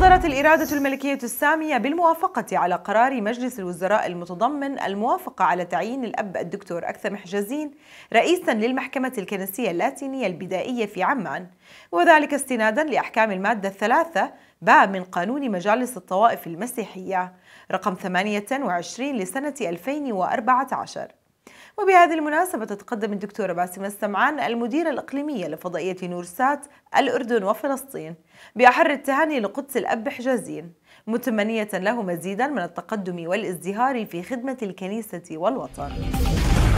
صدرت الإرادة الملكية السامية بالموافقة على قرار مجلس الوزراء المتضمن الموافقة على تعيين الأب الدكتور أكثم حجازين رئيسا للمحكمة الكنسية اللاتينية البدائية في عمان وذلك استنادا لأحكام المادة الثلاثة باء من قانون مجالس الطوائف المسيحية رقم 28 لسنة 2014 وبهذه المناسبة تتقدم الدكتورة باسمة السمعان المديرة الإقليمية لفضائية نورسات الأردن وفلسطين بأحر التهاني لقدس الأب حجازين متمنية له مزيدا من التقدم والازدهار في خدمة الكنيسة والوطن